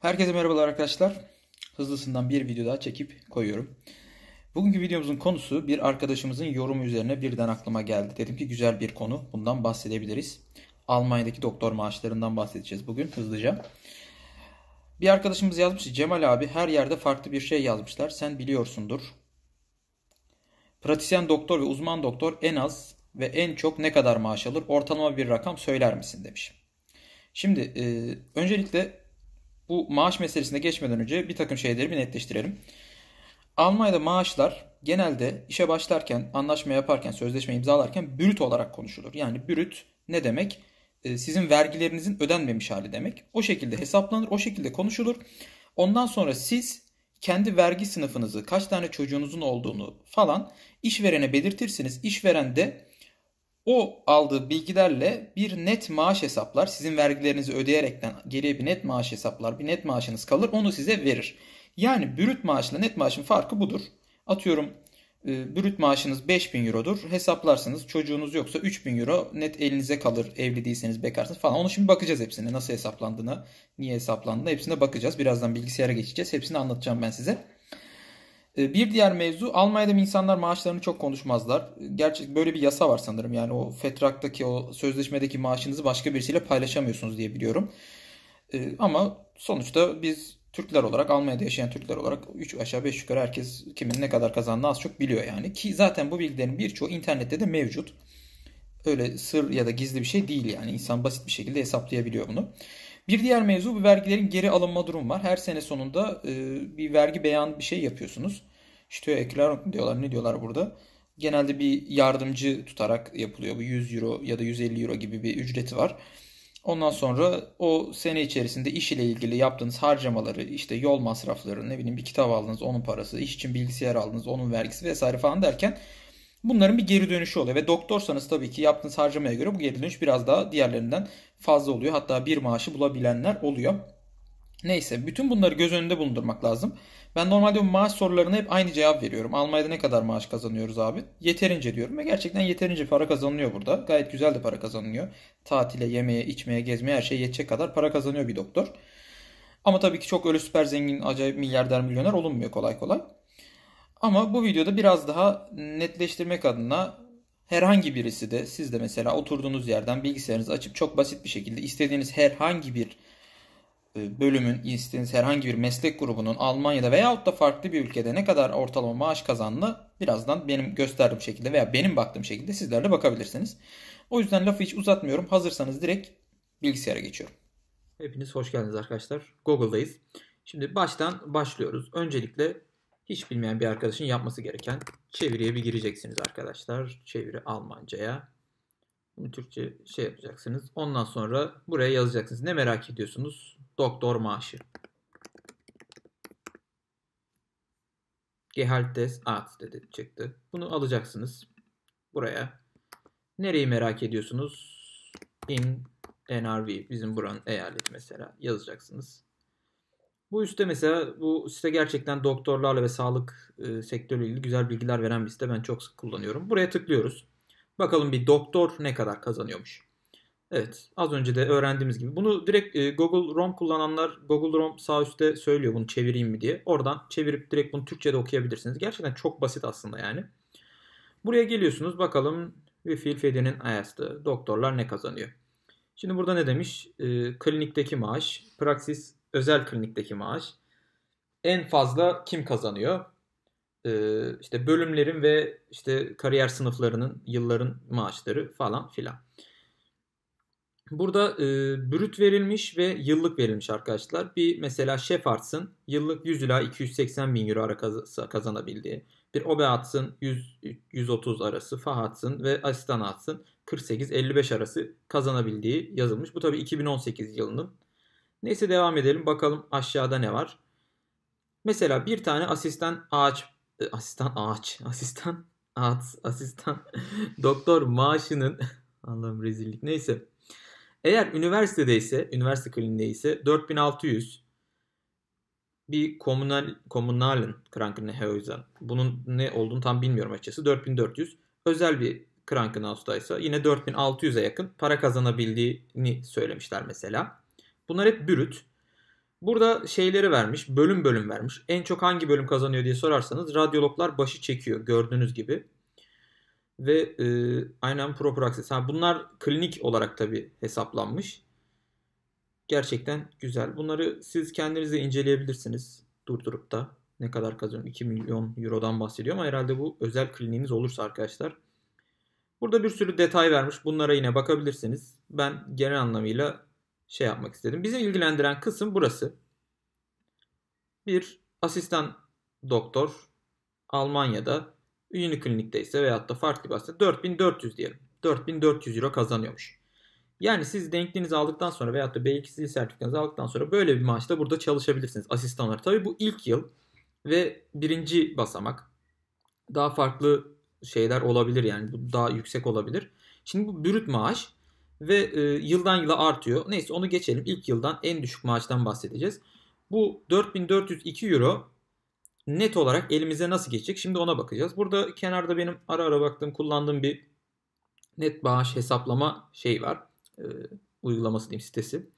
Herkese merhabalar arkadaşlar. Hızlısından bir video daha çekip koyuyorum. Bugünkü videomuzun konusu bir arkadaşımızın yorumu üzerine birden aklıma geldi. Dedim ki güzel bir konu. Bundan bahsedebiliriz. Almanya'daki doktor maaşlarından bahsedeceğiz bugün hızlıca. Bir arkadaşımız yazmış ki Cemal abi her yerde farklı bir şey yazmışlar. Sen biliyorsundur. Pratisyen doktor ve uzman doktor en az ve en çok ne kadar maaş alır? Ortalama bir rakam söyler misin demiş. Şimdi e, öncelikle bu maaş meselesine geçmeden önce bir takım şeyleri bir netleştirelim. Almanya'da maaşlar genelde işe başlarken, anlaşma yaparken, sözleşme imzalarken bürüt olarak konuşulur. Yani bürüt ne demek? Ee, sizin vergilerinizin ödenmemiş hali demek. O şekilde hesaplanır, o şekilde konuşulur. Ondan sonra siz kendi vergi sınıfınızı, kaç tane çocuğunuzun olduğunu falan işverene belirtirsiniz. İşveren de o aldığı bilgilerle bir net maaş hesaplar. Sizin vergilerinizi ödeyerekten geriye bir net maaş hesaplar. Bir net maaşınız kalır. Onu size verir. Yani brüt maaşla net maaşın farkı budur. Atıyorum e, brüt maaşınız 5000 eurodur. Hesaplarsanız çocuğunuz yoksa 3000 euro net elinize kalır. Evli değilseniz bekarsınız falan. Onu şimdi bakacağız hepsine. Nasıl hesaplandığına, niye hesaplandığına hepsine bakacağız. Birazdan bilgisayara geçeceğiz. Hepsini anlatacağım ben size. Ee, bir diğer mevzu Almanya'da insanlar maaşlarını çok konuşmazlar. Gerçi böyle bir yasa var sanırım. Yani o Fetrak'taki o sözleşmedeki maaşınızı başka birisiyle paylaşamıyorsunuz diye biliyorum. Ee, ama sonuçta biz Türkler olarak Almanya'da yaşayan Türkler olarak 3 aşağı 5 yukarı herkes kimin ne kadar kazandığını az çok biliyor yani. Ki zaten bu bilgilerin birçoğu internette de mevcut. Öyle sır ya da gizli bir şey değil yani. insan basit bir şekilde hesaplayabiliyor bunu. Bir diğer mevzu bu vergilerin geri alınma durumu var. Her sene sonunda e, bir vergi beyan bir şey yapıyorsunuz. Şütüye ekler diyorlar ne diyorlar burada? Genelde bir yardımcı tutarak yapılıyor. Bu 100 euro ya da 150 euro gibi bir ücreti var. Ondan sonra o sene içerisinde iş ile ilgili yaptığınız harcamaları işte yol masrafları ne bileyim bir kitap aldınız onun parası iş için bilgisayar aldınız onun vergisi vesaire falan derken bunların bir geri dönüşü oluyor. Ve doktorsanız tabii ki yaptığınız harcamaya göre bu geri dönüş biraz daha diğerlerinden fazla oluyor. Hatta bir maaşı bulabilenler oluyor. Neyse bütün bunları göz önünde bulundurmak lazım. Ben normalde bu maaş sorularına hep aynı cevap veriyorum. Almanya'da ne kadar maaş kazanıyoruz abi? Yeterince diyorum ve gerçekten yeterince para kazanılıyor burada. Gayet güzel de para kazanılıyor. Tatile, yemeğe, içmeye, gezmeye her şey yetecek kadar para kazanıyor bir doktor. Ama tabii ki çok öyle süper zengin, acayip milyarder, milyoner olunmuyor kolay kolay. Ama bu videoda biraz daha netleştirmek adına herhangi birisi de siz de mesela oturduğunuz yerden bilgisayarınızı açıp çok basit bir şekilde istediğiniz herhangi bir e, bölümün, istediğiniz herhangi bir meslek grubunun Almanya'da veyahut da farklı bir ülkede ne kadar ortalama maaş kazandığını birazdan benim gösterdiğim şekilde veya benim baktığım şekilde sizlerle bakabilirsiniz. O yüzden lafı hiç uzatmıyorum. Hazırsanız direkt bilgisayara geçiyorum. Hepiniz hoş geldiniz arkadaşlar. Google'dayız. Şimdi baştan başlıyoruz. Öncelikle hiç bilmeyen bir arkadaşın yapması gereken çeviriye bir gireceksiniz arkadaşlar. Çeviri Almanca'ya. Şimdi Türkçe şey yapacaksınız. Ondan sonra buraya yazacaksınız. Ne merak ediyorsunuz? Doktor maaşı. Gehalt des dedi çıktı. Bunu alacaksınız. Buraya. Nereyi merak ediyorsunuz? In NRV. Bizim buranın eyalet mesela. Yazacaksınız. Bu üstte mesela bu site gerçekten doktorlarla ve sağlık e, sektörüyle ilgili güzel bilgiler veren bir site. Ben çok sık kullanıyorum. Buraya tıklıyoruz. Bakalım bir doktor ne kadar kazanıyormuş. Evet az önce de öğrendiğimiz gibi. Bunu direkt e, Google ROM kullananlar Google ROM sağ üstte söylüyor bunu çevireyim mi diye. Oradan çevirip direkt bunu Türkçe'de okuyabilirsiniz. Gerçekten çok basit aslında yani. Buraya geliyorsunuz bakalım ve fiil fedinin ayastı. Doktorlar ne kazanıyor? Şimdi burada ne demiş? E, klinikteki maaş, praksis özel klinikteki maaş. En fazla kim kazanıyor? e, işte bölümlerin ve işte kariyer sınıflarının yılların maaşları falan filan. Burada e, brüt verilmiş ve yıllık verilmiş arkadaşlar. Bir mesela Shepherds'ın yıllık 100 ila 280 bin euro arası kazanabildiği, bir Obeats'ın 130 arası, Fahats'ın ve Asistanats'ın 48-55 arası kazanabildiği yazılmış. Bu tabii 2018 yılının. Neyse devam edelim bakalım aşağıda ne var. Mesela bir tane asistan ağaç e, asistan ağaç, asistan ağaç, asistan doktor maaşının Allah'ım rezillik neyse. Eğer üniversitedeyse, üniversite kliniğinde ise 4600 bir komünal, komünalin krankını heuzen. Bunun ne olduğunu tam bilmiyorum açıkçası. 4400 özel bir krankın hastaysa yine 4600'e yakın para kazanabildiğini söylemişler mesela. Bunlar hep bürüt. Burada şeyleri vermiş, bölüm bölüm vermiş. En çok hangi bölüm kazanıyor diye sorarsanız radyologlar başı çekiyor gördüğünüz gibi. Ve e, aynen propraksis. Ha, bunlar klinik olarak tabi hesaplanmış. Gerçekten güzel. Bunları siz kendiniz de inceleyebilirsiniz. Durdurup da ne kadar kazanıyorum 2 milyon eurodan bahsediyorum. ama herhalde bu özel kliniğiniz olursa arkadaşlar. Burada bir sürü detay vermiş. Bunlara yine bakabilirsiniz. Ben genel anlamıyla şey yapmak istedim. Bizi ilgilendiren kısım burası. Bir asistan doktor Almanya'da Uniklinik'te ise veyahut da farklı bir hasta 4400 diyelim. 4400 euro kazanıyormuş. Yani siz denkliğinizi aldıktan sonra veyahut da B2 sertifikanızı aldıktan sonra böyle bir maaşta burada çalışabilirsiniz asistan olarak. Tabii bu ilk yıl ve birinci basamak. Daha farklı şeyler olabilir yani bu daha yüksek olabilir. Şimdi bu brüt maaş ve e, yıldan yıla artıyor. Neyse onu geçelim. İlk yıldan en düşük maaştan bahsedeceğiz. Bu 4402 euro net olarak elimize nasıl geçecek? Şimdi ona bakacağız. Burada kenarda benim ara ara baktığım, kullandığım bir net bağış hesaplama şey var. E, uygulaması diyeyim sitesi.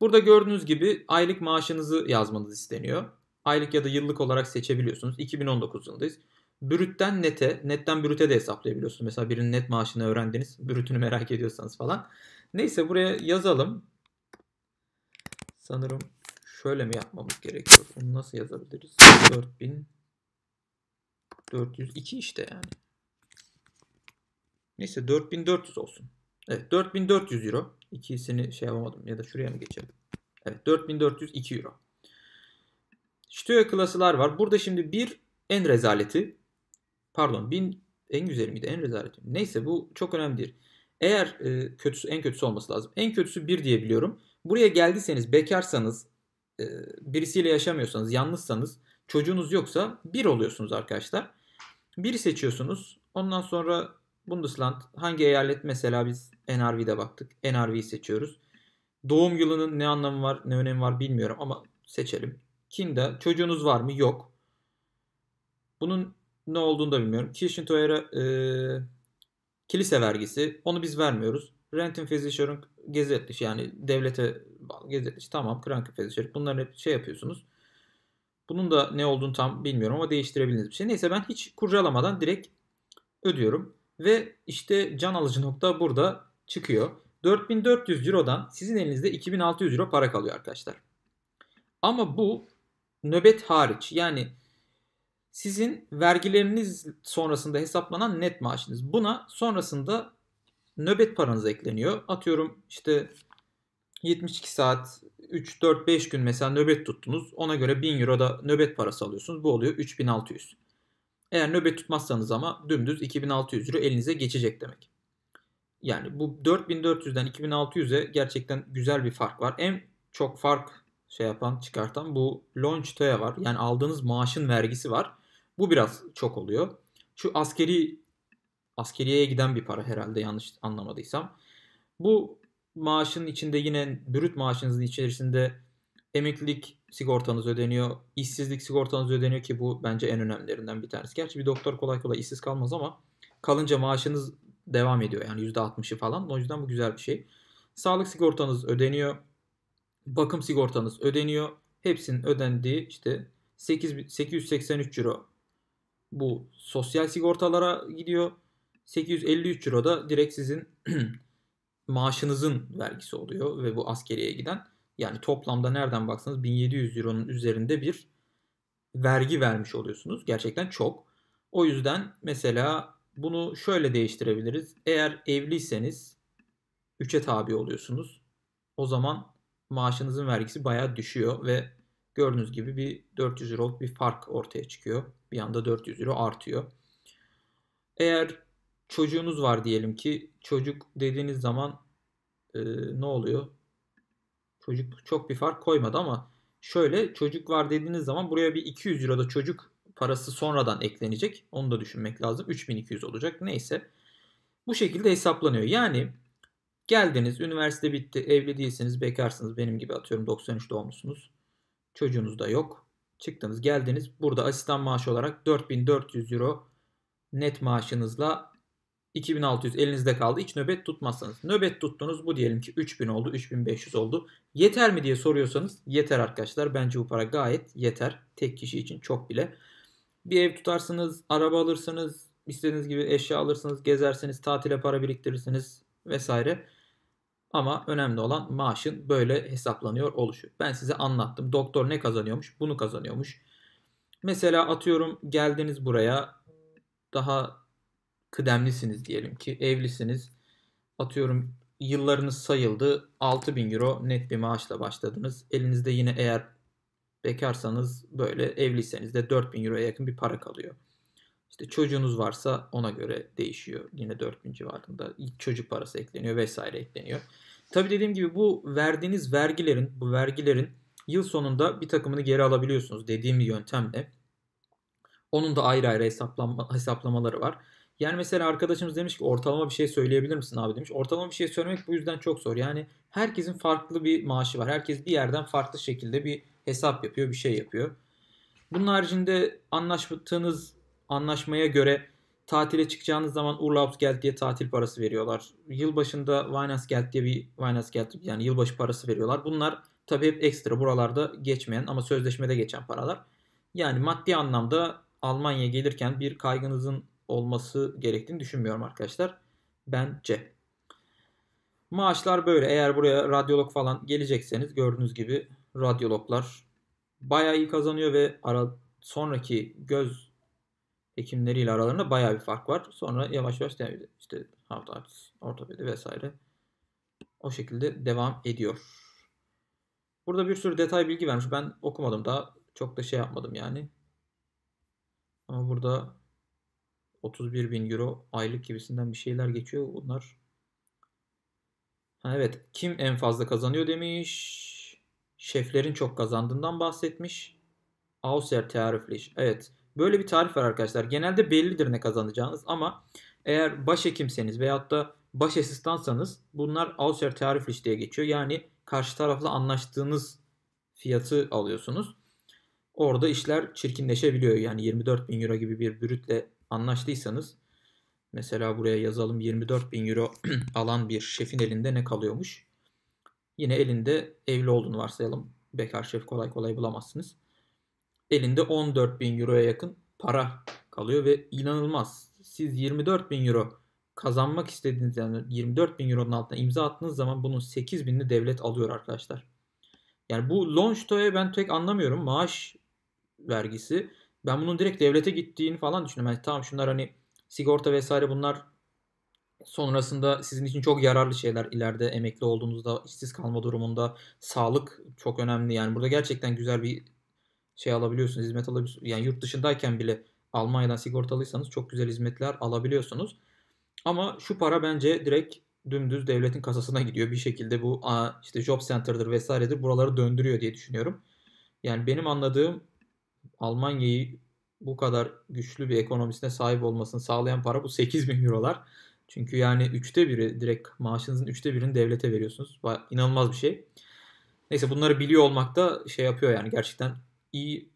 Burada gördüğünüz gibi aylık maaşınızı yazmanız isteniyor. Aylık ya da yıllık olarak seçebiliyorsunuz. 2019 yılındayız. Brütten nete, netten brüte de hesaplayabiliyorsunuz. Mesela birinin net maaşını öğrendiniz. Brütünü merak ediyorsanız falan. Neyse buraya yazalım. Sanırım şöyle mi yapmamız gerekiyor? Bunu nasıl yazabiliriz? 4402 işte yani. Neyse 4400 olsun. Evet 4400 euro. İkisini şey yapamadım ya da şuraya mı geçelim? Evet 4402 euro. Stüyo klasılar var. Burada şimdi bir en rezaleti Pardon bin en güzeli miydi? En rezaleti. Neyse bu çok önemlidir. Eğer e, kötüsü en kötüsü olması lazım. En kötüsü bir diye biliyorum. Buraya geldiyseniz bekarsanız e, birisiyle yaşamıyorsanız yalnızsanız çocuğunuz yoksa bir oluyorsunuz arkadaşlar. Biri seçiyorsunuz. Ondan sonra Bundesland hangi eyalet mesela biz NRV'de baktık. NRV'yi seçiyoruz. Doğum yılının ne anlamı var ne önemi var bilmiyorum ama seçelim. Kinda çocuğunuz var mı? Yok. Bunun ne olduğunu da bilmiyorum. Kirchen Toyer'a e, kilise vergisi onu biz vermiyoruz. Rentin Rentenversicherung gezetliş yani devlete gezetliş tamam Krankenversicherung bunların hep şey yapıyorsunuz. Bunun da ne olduğunu tam bilmiyorum ama değiştirebiliriz bir şey. Neyse ben hiç kurcalamadan direkt ödüyorum. Ve işte can alıcı nokta burada çıkıyor. 4400 Euro'dan sizin elinizde 2600 Euro para kalıyor arkadaşlar. Ama bu nöbet hariç yani sizin vergileriniz sonrasında hesaplanan net maaşınız. Buna sonrasında nöbet paranız ekleniyor. Atıyorum işte 72 saat 3 4 5 gün mesela nöbet tuttunuz. Ona göre 1000 euro da nöbet parası alıyorsunuz. Bu oluyor 3600. Eğer nöbet tutmazsanız ama dümdüz 2600 euro elinize geçecek demek. Yani bu 4400'den 2600'e gerçekten güzel bir fark var. En çok fark şey yapan çıkartan bu launch toya var. Yani aldığınız maaşın vergisi var. Bu biraz çok oluyor. Şu askeri askeriyeye giden bir para herhalde yanlış anlamadıysam. Bu maaşın içinde yine brüt maaşınızın içerisinde emeklilik sigortanız ödeniyor, işsizlik sigortanız ödeniyor ki bu bence en önemlilerinden bir tanesi. Gerçi bir doktor kolay kolay işsiz kalmaz ama kalınca maaşınız devam ediyor yani %60'ı falan. O yüzden bu güzel bir şey. Sağlık sigortanız ödeniyor, bakım sigortanız ödeniyor. Hepsinin ödendiği işte 8, 883 euro bu sosyal sigortalara gidiyor. 853 euro da direkt sizin maaşınızın vergisi oluyor ve bu askeriye giden. Yani toplamda nereden baksanız 1700 euronun üzerinde bir vergi vermiş oluyorsunuz. Gerçekten çok. O yüzden mesela bunu şöyle değiştirebiliriz. Eğer evliyseniz 3'e tabi oluyorsunuz. O zaman maaşınızın vergisi bayağı düşüyor ve gördüğünüz gibi bir 400 euro bir fark ortaya çıkıyor bir anda 400 euro artıyor. Eğer çocuğunuz var diyelim ki çocuk dediğiniz zaman e, ne oluyor? Çocuk çok bir fark koymadı ama şöyle çocuk var dediğiniz zaman buraya bir 200 euro da çocuk parası sonradan eklenecek. Onu da düşünmek lazım. 3200 olacak. Neyse. Bu şekilde hesaplanıyor. Yani geldiniz, üniversite bitti, evli değilsiniz, bekarsınız. Benim gibi atıyorum 93 doğumlusunuz. Çocuğunuz da yok çıktınız geldiniz. Burada asistan maaşı olarak 4400 euro net maaşınızla 2600 elinizde kaldı. Hiç nöbet tutmazsanız. Nöbet tuttunuz bu diyelim ki 3000 oldu 3500 oldu. Yeter mi diye soruyorsanız yeter arkadaşlar. Bence bu para gayet yeter. Tek kişi için çok bile. Bir ev tutarsınız, araba alırsınız, istediğiniz gibi eşya alırsınız, gezersiniz, tatile para biriktirirsiniz vesaire. Ama önemli olan maaşın böyle hesaplanıyor oluşu. Ben size anlattım. Doktor ne kazanıyormuş? Bunu kazanıyormuş. Mesela atıyorum geldiniz buraya daha kıdemlisiniz diyelim ki evlisiniz. Atıyorum yıllarınız sayıldı. 6000 euro net bir maaşla başladınız. Elinizde yine eğer bekarsanız böyle evliyseniz de 4000 euroya yakın bir para kalıyor. İşte çocuğunuz varsa ona göre değişiyor. Yine 4000 civarında çocuk parası ekleniyor vesaire ekleniyor. Tabi dediğim gibi bu verdiğiniz vergilerin, bu vergilerin yıl sonunda bir takımını geri alabiliyorsunuz dediğim yöntemle. Onun da ayrı ayrı hesaplanma, hesaplamaları var. Yani mesela arkadaşımız demiş ki ortalama bir şey söyleyebilir misin abi demiş. Ortalama bir şey söylemek bu yüzden çok zor. Yani herkesin farklı bir maaşı var. Herkes bir yerden farklı şekilde bir hesap yapıyor, bir şey yapıyor. Bunun haricinde anlaştığınız anlaşmaya göre tatile çıkacağınız zaman Urlaubsgeld diye tatil parası veriyorlar. Yılbaşında Weihnachtsgeld diye bir geldi yani yılbaşı parası veriyorlar. Bunlar tabi hep ekstra buralarda geçmeyen ama sözleşmede geçen paralar. Yani maddi anlamda Almanya'ya gelirken bir kaygınızın olması gerektiğini düşünmüyorum arkadaşlar. Bence. Maaşlar böyle. Eğer buraya radyolog falan gelecekseniz gördüğünüz gibi radyologlar bayağı iyi kazanıyor ve ara, sonraki göz hekimleriyle aralarında bayağı bir fark var. Sonra yavaş yavaş devam ediyor. İşte halk artist, ortopedi vesaire o şekilde devam ediyor. Burada bir sürü detay bilgi vermiş. Ben okumadım daha. Çok da şey yapmadım yani. Ama burada 31 bin euro aylık gibisinden bir şeyler geçiyor. Bunlar ha evet kim en fazla kazanıyor demiş. Şeflerin çok kazandığından bahsetmiş. Auser tarifli. Evet Böyle bir tarif var arkadaşlar. Genelde bellidir ne kazanacağınız ama eğer başhekimseniz veyahut da baş asistansanız bunlar Ausser tarif diye geçiyor. Yani karşı tarafla anlaştığınız fiyatı alıyorsunuz. Orada işler çirkinleşebiliyor. Yani 24 bin euro gibi bir bürütle anlaştıysanız mesela buraya yazalım 24 bin euro alan bir şefin elinde ne kalıyormuş? Yine elinde evli olduğunu varsayalım. Bekar şef kolay kolay bulamazsınız elinde 14 bin euroya yakın para kalıyor ve inanılmaz. Siz 24 bin euro kazanmak istediğiniz yani 24 bin euronun altına imza attığınız zaman bunun 8 binini devlet alıyor arkadaşlar. Yani bu launch ben pek anlamıyorum. Maaş vergisi. Ben bunun direkt devlete gittiğini falan düşünüyorum. Yani tamam şunlar hani sigorta vesaire bunlar sonrasında sizin için çok yararlı şeyler ileride emekli olduğunuzda işsiz kalma durumunda sağlık çok önemli yani burada gerçekten güzel bir şey alabiliyorsunuz. Hizmet alabiliyorsunuz. Yani yurt dışındayken bile Almanya'dan sigortalıysanız çok güzel hizmetler alabiliyorsunuz. Ama şu para bence direkt dümdüz devletin kasasına gidiyor. Bir şekilde bu işte job center'dır vesairedir buraları döndürüyor diye düşünüyorum. Yani benim anladığım Almanya'yı bu kadar güçlü bir ekonomisine sahip olmasını sağlayan para bu 8 bin eurolar. Çünkü yani üçte biri direkt maaşınızın üçte birini devlete veriyorsunuz. İnanılmaz bir şey. Neyse bunları biliyor olmak da şey yapıyor yani gerçekten iyi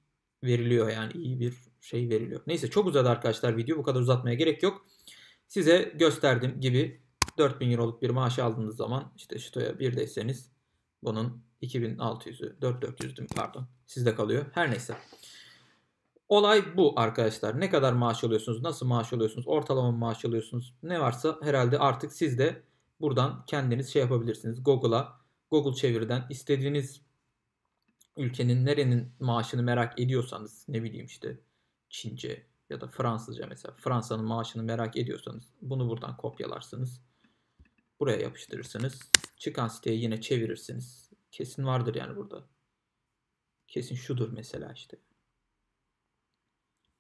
veriliyor yani iyi bir şey veriliyor. Neyse çok uzadı arkadaşlar video bu kadar uzatmaya gerek yok. Size gösterdim gibi 4000 Euro'luk bir maaş aldığınız zaman işte Şito'ya bir deseniz bunun 2600'ü 4400'dü pardon sizde kalıyor her neyse. Olay bu arkadaşlar. Ne kadar maaş alıyorsunuz, nasıl maaş alıyorsunuz, ortalama maaş alıyorsunuz ne varsa herhalde artık siz de buradan kendiniz şey yapabilirsiniz. Google'a, Google çevirden istediğiniz ülkenin nerenin maaşını merak ediyorsanız ne bileyim işte Çince ya da Fransızca mesela Fransa'nın maaşını merak ediyorsanız bunu buradan kopyalarsınız. Buraya yapıştırırsınız. Çıkan siteye yine çevirirsiniz. Kesin vardır yani burada. Kesin şudur mesela işte.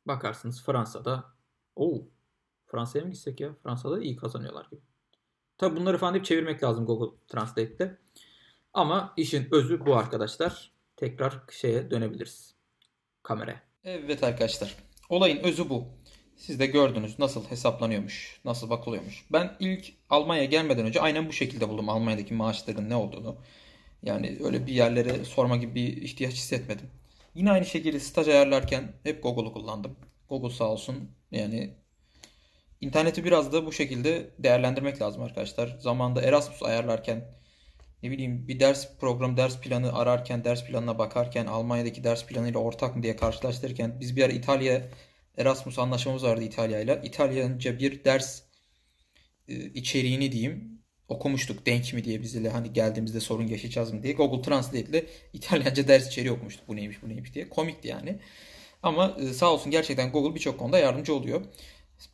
Bakarsınız Fransa'da o Fransa'ya mı gitsek ya? Fransa'da iyi kazanıyorlar gibi. Tabi bunları falan deyip çevirmek lazım Google Translate'te. Ama işin özü bu arkadaşlar tekrar şeye dönebiliriz. Kamera. Evet arkadaşlar. Olayın özü bu. Siz de gördünüz nasıl hesaplanıyormuş, nasıl bakılıyormuş. Ben ilk Almanya'ya gelmeden önce aynen bu şekilde buldum Almanya'daki maaşların ne olduğunu. Yani öyle bir yerlere sorma gibi bir ihtiyaç hissetmedim. Yine aynı şekilde staj ayarlarken hep Google'u kullandım. Google sağ olsun yani interneti biraz da bu şekilde değerlendirmek lazım arkadaşlar. Zamanında Erasmus ayarlarken ne bileyim bir ders programı, ders planı ararken, ders planına bakarken, Almanya'daki ders planıyla ortak mı diye karşılaştırırken biz bir ara İtalya Erasmus anlaşmamız vardı İtalya'yla. İtalyanca bir ders e, içeriğini diyeyim okumuştuk denk mi diye bizle hani geldiğimizde sorun yaşayacağız mı diye Google Translate ile İtalyanca ders içeriği okumuştuk bu neymiş bu neymiş diye komikti yani ama e, sağ olsun gerçekten Google birçok konuda yardımcı oluyor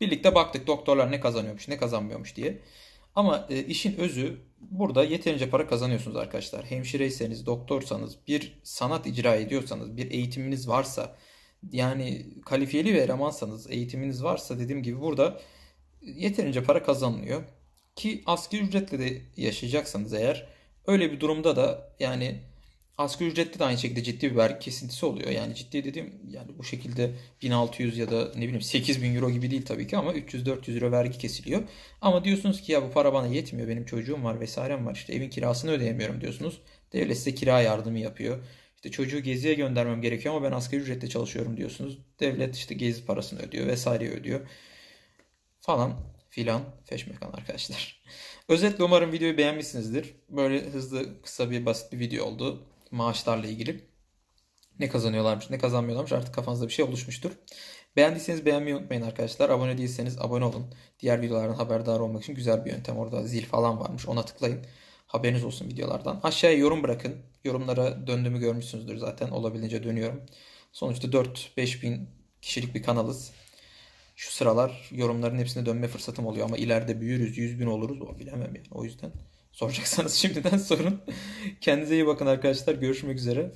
birlikte baktık doktorlar ne kazanıyormuş ne kazanmıyormuş diye ama e, işin özü burada yeterince para kazanıyorsunuz arkadaşlar. Hemşireyseniz, doktorsanız, bir sanat icra ediyorsanız, bir eğitiminiz varsa, yani kalifiyeli ve elemansanız, eğitiminiz varsa dediğim gibi burada yeterince para kazanılıyor. Ki asgari ücretle de yaşayacaksanız eğer öyle bir durumda da yani Asgari ücrette de aynı şekilde ciddi bir vergi kesintisi oluyor. Yani ciddi dediğim yani bu şekilde 1600 ya da ne bileyim 8000 euro gibi değil tabii ki ama 300-400 euro vergi kesiliyor. Ama diyorsunuz ki ya bu para bana yetmiyor. Benim çocuğum var vesairem var. işte evin kirasını ödeyemiyorum diyorsunuz. Devlet size kira yardımı yapıyor. İşte çocuğu geziye göndermem gerekiyor ama ben asgari ücretle çalışıyorum diyorsunuz. Devlet işte gezi parasını ödüyor vesaire ödüyor. Falan filan feşmekan arkadaşlar. Özetle umarım videoyu beğenmişsinizdir. Böyle hızlı kısa bir basit bir video oldu maaşlarla ilgili. Ne kazanıyorlarmış, ne kazanmıyorlarmış artık kafanızda bir şey oluşmuştur. Beğendiyseniz beğenmeyi unutmayın arkadaşlar. Abone değilseniz abone olun. Diğer videolardan haberdar olmak için güzel bir yöntem. Orada zil falan varmış. Ona tıklayın. Haberiniz olsun videolardan. Aşağıya yorum bırakın. Yorumlara döndüğümü görmüşsünüzdür zaten. Olabildiğince dönüyorum. Sonuçta 4-5 bin kişilik bir kanalız. Şu sıralar yorumların hepsine dönme fırsatım oluyor ama ileride büyürüz, 100 bin oluruz. O bilemem yani. O yüzden soracaksanız şimdiden sorun. Kendinize iyi bakın arkadaşlar. Görüşmek üzere.